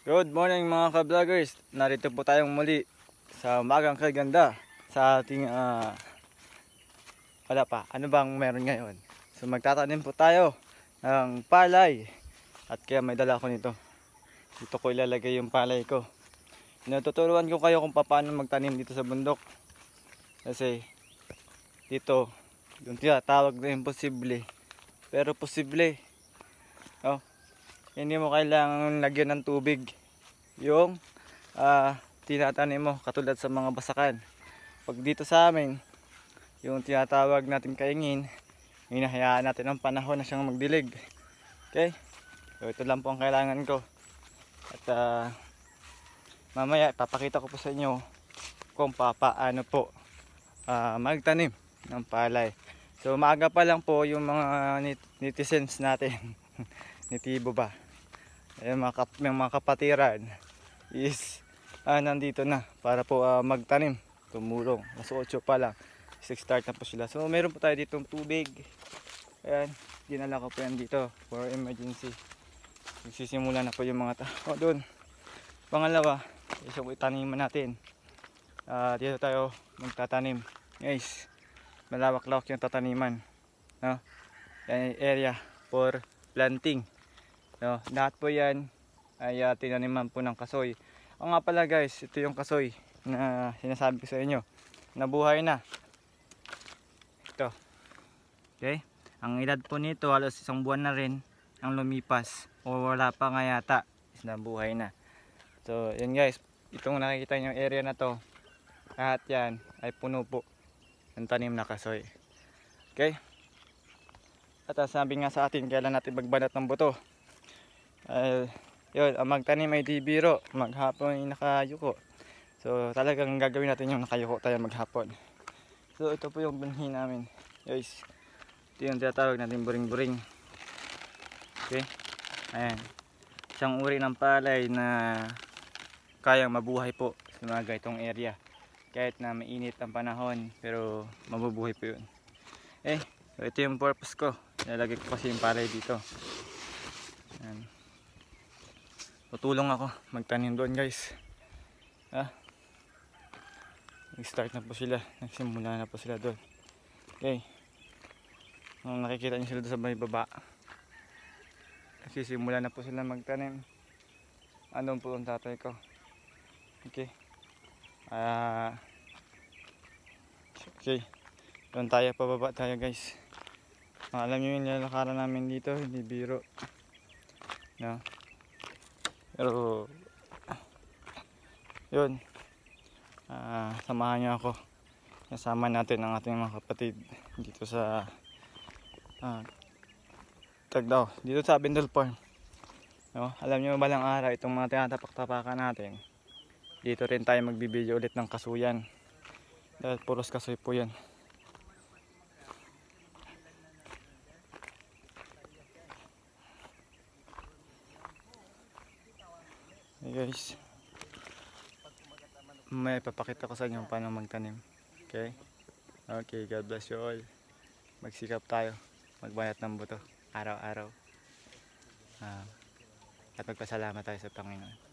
Good morning mga ka-vloggers. Narito po tayong muli sa umagang kaganda sa ating uh, wala pa. Ano bang meron ngayon? So magtatanim po tayo ng palay. At kaya may dala ko nito. Dito ko ilalagay yung palay ko. Natuturuan ko kayo kung paano magtanim dito sa bundok. Kasi dito yung tinatawag na imposible. Pero posible. Oh, hindi mo kailangan lagyan ng tubig yung uh, tinatanim mo katulad sa mga basakan pag dito sa amin yung tinatawag natin kaingin hinahayaan natin ang panahon na siyang magdilig okay so ito lang po ang kailangan ko at uh, mamaya papakita ko po sa inyo kung papaano po uh, magtanim ng palay So maaga pa lang po yung mga netizens natin. Nitibo ba? Ayan, mga, kap mga kapatiran is ah, nandito na para po uh, magtanim. Tumulong. Mas 8 pa lang. 6-start na po sila. So meron po tayo ditong tubig. Ayan. Dinala ko po yan dito for emergency. Nagsisimula na po yung mga tao doon. Pangalawa, isa po itaniman natin. Uh, dito tayo magtatanim. Guys. Nice malawak-lawak yung tataniman no yan area for planting no lahat po yan ay uh, tinaniman po ng kasoy o nga pala guys ito yung kasoy na sinasabi ko sa inyo nabuhay na ito okay ang edad po nito halos isang buwan na rin ang lumipas o wala pa nga yata is nabuhay na so yan guys itong nakikita nyo area na to lahat yan ay puno po ng tanim na kasoy. Okay? At ah, sabi nga sa atin, kailan natin magbanat ng buto. Uh, yun, ang magtanim ay dibiro, Maghapon ay nakayuko. So, talagang gagawin natin yung nakayuko tayo maghapon. So, ito po yung binhi namin. Guys, ito yung tinatawag natin buring-buring. Okay? Ayan. Isang uri ng palay na kayang mabuhay po sa mga gaitong area kahit na mainit ang panahon pero mabubuhay po yun eh so ito yung purpose ko nalagay ko kasi yung palay dito Ayan. tutulong ako magtanim doon guys ha ah. nag start na po sila nagsimula na po sila doon okay Nung nakikita nyo sila doon sa may baba nagsisimula na po sila magtanim andun po ang tatay ko okay Uh, okay. Doon tayo, pababa tayo guys. Ah, alam nyo yung lalakaran namin dito, hindi biro. No? Pero, yun. Uh, samahan nyo ako. Kasama natin ang ating mga kapatid dito sa uh, Tagdaw. Dito sa Bindol Farm. No? Alam nyo lang araw itong mga tinatapak-tapakan natin dito rin tayo magbibideo ulit ng kasuyan dahil puros kasoy po yan hey guys may papakita ko sa inyo paano magtanim okay okay God bless you all magsikap tayo magbayat ng buto araw-araw uh, at magpasalamat tayo sa Panginoon